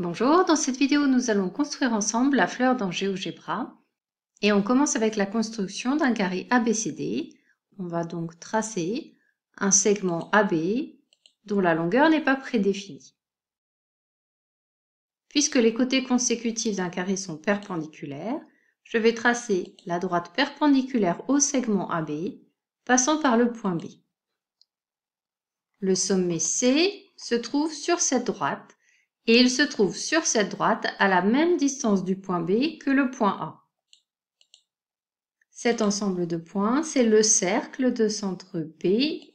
Bonjour, dans cette vidéo nous allons construire ensemble la fleur dans GeoGebra et on commence avec la construction d'un carré ABCD. On va donc tracer un segment AB dont la longueur n'est pas prédéfinie. Puisque les côtés consécutifs d'un carré sont perpendiculaires, je vais tracer la droite perpendiculaire au segment AB passant par le point B. Le sommet C se trouve sur cette droite et il se trouve sur cette droite à la même distance du point B que le point A. Cet ensemble de points, c'est le cercle de centre B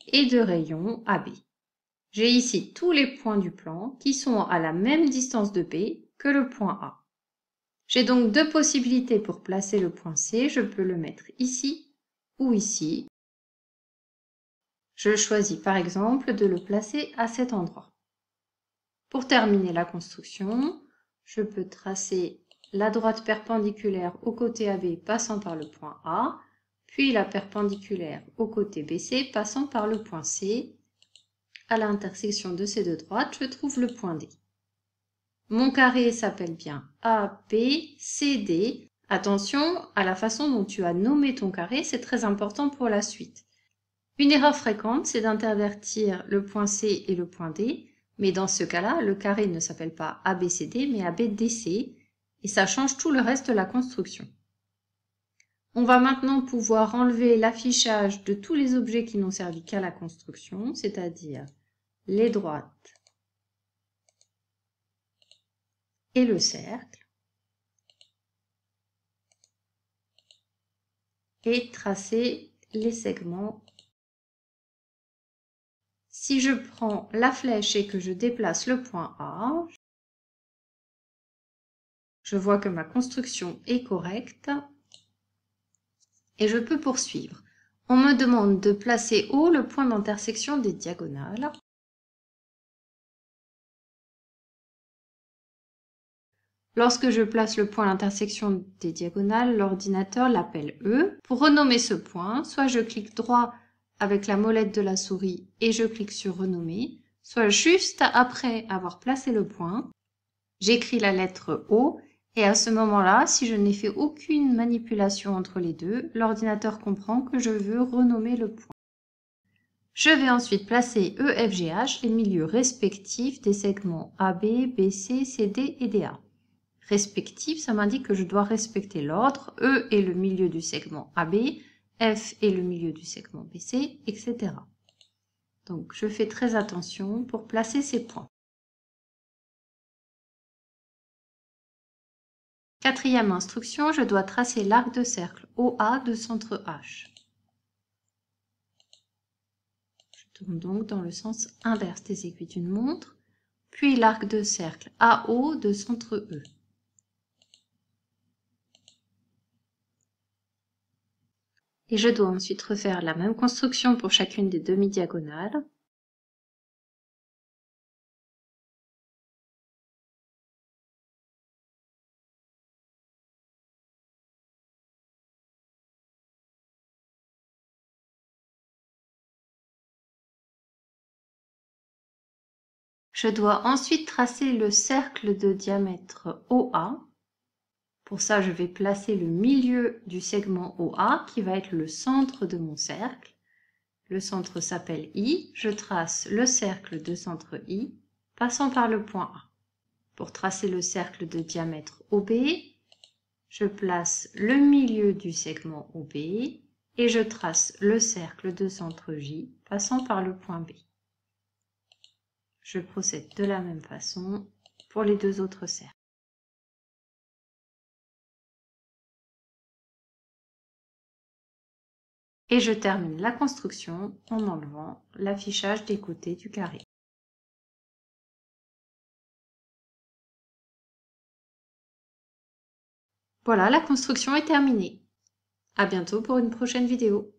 et de rayon AB. J'ai ici tous les points du plan qui sont à la même distance de B que le point A. J'ai donc deux possibilités pour placer le point C. Je peux le mettre ici ou ici. Je choisis par exemple de le placer à cet endroit. Pour terminer la construction, je peux tracer la droite perpendiculaire au côté AB passant par le point A, puis la perpendiculaire au côté BC passant par le point C. À l'intersection de ces deux droites, je trouve le point D. Mon carré s'appelle bien ABCD. Attention à la façon dont tu as nommé ton carré, c'est très important pour la suite. Une erreur fréquente, c'est d'intervertir le point C et le point D mais dans ce cas-là, le carré ne s'appelle pas ABCD, mais ABDC, et ça change tout le reste de la construction. On va maintenant pouvoir enlever l'affichage de tous les objets qui n'ont servi qu'à la construction, c'est-à-dire les droites et le cercle, et tracer les segments si je prends la flèche et que je déplace le point A, je vois que ma construction est correcte et je peux poursuivre. On me demande de placer haut le point d'intersection des diagonales. Lorsque je place le point d'intersection des diagonales, l'ordinateur l'appelle E. Pour renommer ce point, soit je clique droit avec la molette de la souris et je clique sur Renommer, soit juste après avoir placé le point, j'écris la lettre O et à ce moment-là, si je n'ai fait aucune manipulation entre les deux, l'ordinateur comprend que je veux renommer le point. Je vais ensuite placer EFGH, les milieux respectifs des segments AB, BC, CD et DA. Respectif », ça m'indique que je dois respecter l'ordre. E est le milieu du segment AB, F est le milieu du segment BC, etc. Donc je fais très attention pour placer ces points. Quatrième instruction, je dois tracer l'arc de cercle OA de centre H. Je tourne donc dans le sens inverse des aiguilles d'une montre, puis l'arc de cercle AO de centre E. et je dois ensuite refaire la même construction pour chacune des demi-diagonales. Je dois ensuite tracer le cercle de diamètre OA pour ça, je vais placer le milieu du segment OA qui va être le centre de mon cercle. Le centre s'appelle I. Je trace le cercle de centre I, passant par le point A. Pour tracer le cercle de diamètre OB, je place le milieu du segment OB et je trace le cercle de centre J, passant par le point B. Je procède de la même façon pour les deux autres cercles. Et je termine la construction en enlevant l'affichage des côtés du carré. Voilà, la construction est terminée. À bientôt pour une prochaine vidéo.